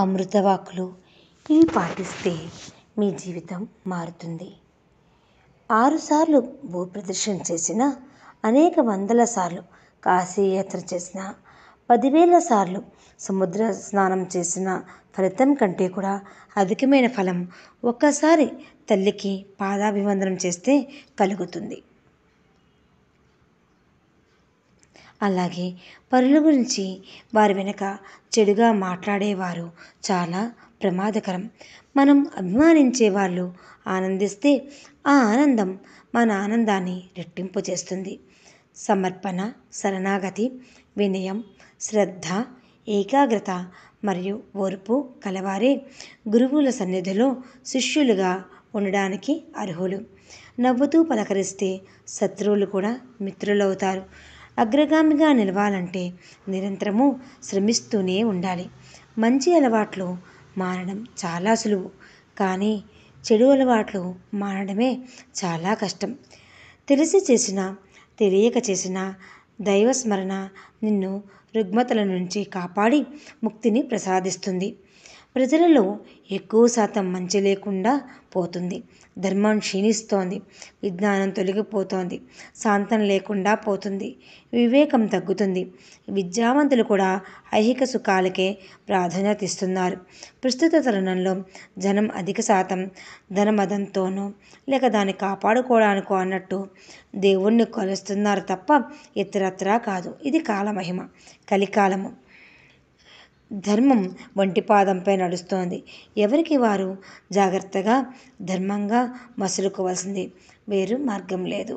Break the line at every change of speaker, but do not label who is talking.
అమృతవాకులు ఇవి పాటిస్తే మీ జీవితం మారుతుంది ఆరుసార్లు ప్రదర్శన చేసిన అనేక వందల సార్లు కాశీయాత్ర చేసిన పదివేల సార్లు సముద్ర స్నానం చేసిన ఫలితం కంటే కూడా అధికమైన ఫలం ఒక్కసారి తల్లికి పాదాభివందనం చేస్తే కలుగుతుంది అలాగే పరుల గురించి వారి వెనక చెడుగా మాట్లాడేవారు చాలా ప్రమాదకరం మనం అభిమానించే వాళ్ళు ఆనందిస్తే ఆ ఆనందం మన ఆనందాన్ని రెట్టింపు చేస్తుంది సమర్పణ శరణాగతి వినయం శ్రద్ధ ఏకాగ్రత మరియు ఓర్పు కలవారే గురువుల సన్నిధిలో శిష్యులుగా ఉండడానికి అర్హులు నవ్వుతూ పలకరిస్తే శత్రువులు కూడా మిత్రులవుతారు అగ్రగామిగా నిలవాలంటే నిరంతరము శ్రమిస్తూనే ఉండాలి మంచి అలవాట్లు మారడం చాలా సులువు కానీ చెడు అలవాట్లు మారడమే చాలా కష్టం తెలిసి చేసిన తెలియక చేసిన దైవస్మరణ నిన్ను రుగ్మతల నుంచి కాపాడి ముక్తిని ప్రసాదిస్తుంది ప్రజలలో ఎక్కువ శాతం మంచి లేకుండా పోతుంది ధర్మం క్షీణిస్తోంది విజ్ఞానం తొలగిపోతోంది శాంతం లేకుండా పోతుంది వివేకం తగ్గుతుంది విద్యావంతులు కూడా ఐహిక సుఖాలకే ప్రాధాన్యత ఇస్తున్నారు ప్రస్తుత తరుణంలో జనం అధిక శాతం ధనమదంతోనో లేక దాన్ని కాపాడుకోవడానికో అన్నట్టు దేవుణ్ణి కొలుస్తున్నారు తప్ప ఇతరత్రా కాదు ఇది కాలమహిమ కలికాలము ధర్మం వంటి పాదంపై నడుస్తోంది ఎవరికి వారు జాగ్రత్తగా ధర్మంగా మసులుకోవాల్సింది వేరు మార్గం లేదు